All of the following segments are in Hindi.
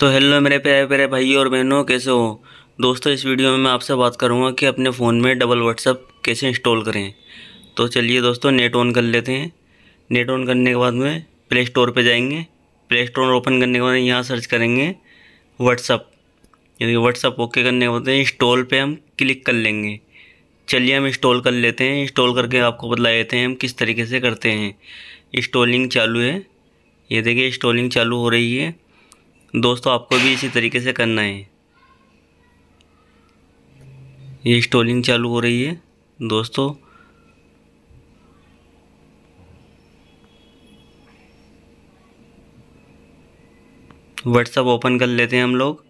तो हेलो मेरे प्यारे प्यारे भाई और बहनों कैसे हो दोस्तों इस वीडियो में मैं आपसे बात करूंगा कि अपने फ़ोन में डबल व्हाट्सअप कैसे इंस्टॉल करें तो चलिए दोस्तों नेट ऑन कर लेते हैं नेट ऑन करने के बाद में प्ले स्टोर पर जाएंगे प्ले स्टोर ओपन करने के बाद यहाँ सर्च करेंगे व्हाट्सअप यानी व्हाट्सअप ओके करने के बाद इंस्टॉल पर हम क्लिक कर लेंगे चलिए हम इंस्टॉल कर लेते हैं इंस्टॉल करके आपको बतला देते हैं हम किस तरीके से करते हैं इंस्टॉलिंग चालू है ये देखिए इंस्टॉलिंग चालू हो रही है दोस्तों आपको भी इसी तरीके से करना है ये स्टोलिंग चालू हो रही है दोस्तों व्हाट्सअप ओपन कर लेते हैं हम लोग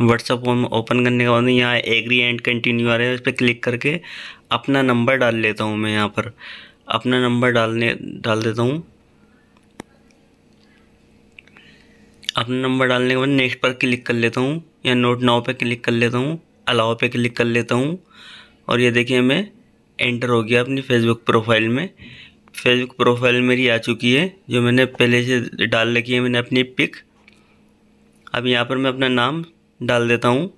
व्हाट्सअप ओपन करने के बाद यहाँ एग्री एंड कंटिन्यू आ रहा है इस पर क्लिक करके अपना नंबर डाल लेता हूँ मैं यहाँ पर अपना नंबर डालने डाल देता हूँ अपना नंबर डालने के बाद नेक्स्ट पर क्लिक कर लेता हूँ या नोट नाव पे क्लिक कर लेता हूँ अलाव पे क्लिक कर लेता हूँ और ये देखिए मैं एंटर हो गया अपनी फेसबुक प्रोफाइल में फेसबुक प्रोफाइल मेरी आ चुकी है जो मैंने पहले से डाल रखी है मैंने अपनी पिक अब यहाँ पर मैं अपना नाम डाल देता हूँ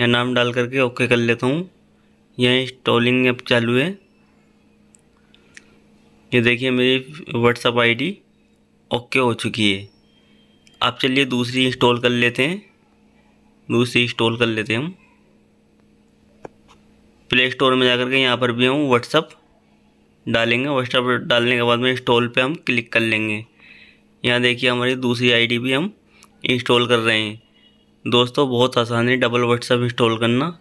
या नाम डाल करके ओके कर लेता हूँ यह इंस्टॉलिंग अब चालू है ये देखिए मेरी व्हाट्सअप आईडी ओके हो चुकी है अब चलिए दूसरी इंस्टॉल कर लेते हैं दूसरी इंस्टॉल कर लेते हैं हम प्ले स्टोर में जाकर के यहाँ पर भी हम व्हाट्सअप डालेंगे व्हाट्सअप डालने के बाद में इंस्टॉल पे हम क्लिक कर लेंगे यहाँ देखिए हमारी दूसरी आईडी भी हम इंस्टॉल कर रहे हैं दोस्तों बहुत आसान है डबल व्हाट्सअप इंस्टॉल करना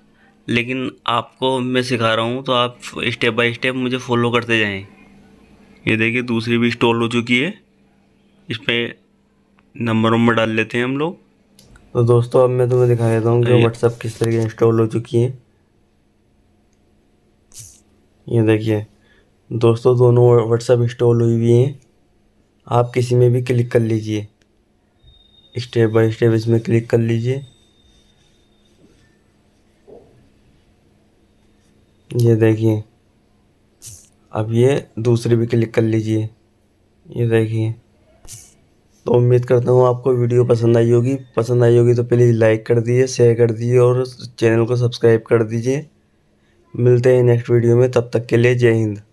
लेकिन आपको मैं सिखा रहा हूँ तो आप स्टेप बाय स्टेप मुझे फॉलो करते जाएं ये देखिए दूसरी भी इंस्टॉल हो चुकी है इस पर नंबरों में डाल लेते हैं हम लोग तो दोस्तों अब मैं तुम्हें दिखा देता हूँ कि व्हाट्सअप किस तरीके इंस्टॉल हो चुकी है ये देखिए दोस्तों दोनों व्हाट्सअप इंस्टॉल हुई हुई हैं आप किसी में भी क्लिक कर लीजिए स्टेप बाय स्टेप इसमें क्लिक कर लीजिए ये देखिए अब ये दूसरे भी क्लिक कर लीजिए ये देखिए तो उम्मीद करता हूँ आपको वीडियो पसंद आई होगी पसंद आई होगी तो प्लीज़ लाइक कर दीजिए शेयर कर दीजिए और चैनल को सब्सक्राइब कर दीजिए मिलते हैं नेक्स्ट वीडियो में तब तक के लिए जय हिंद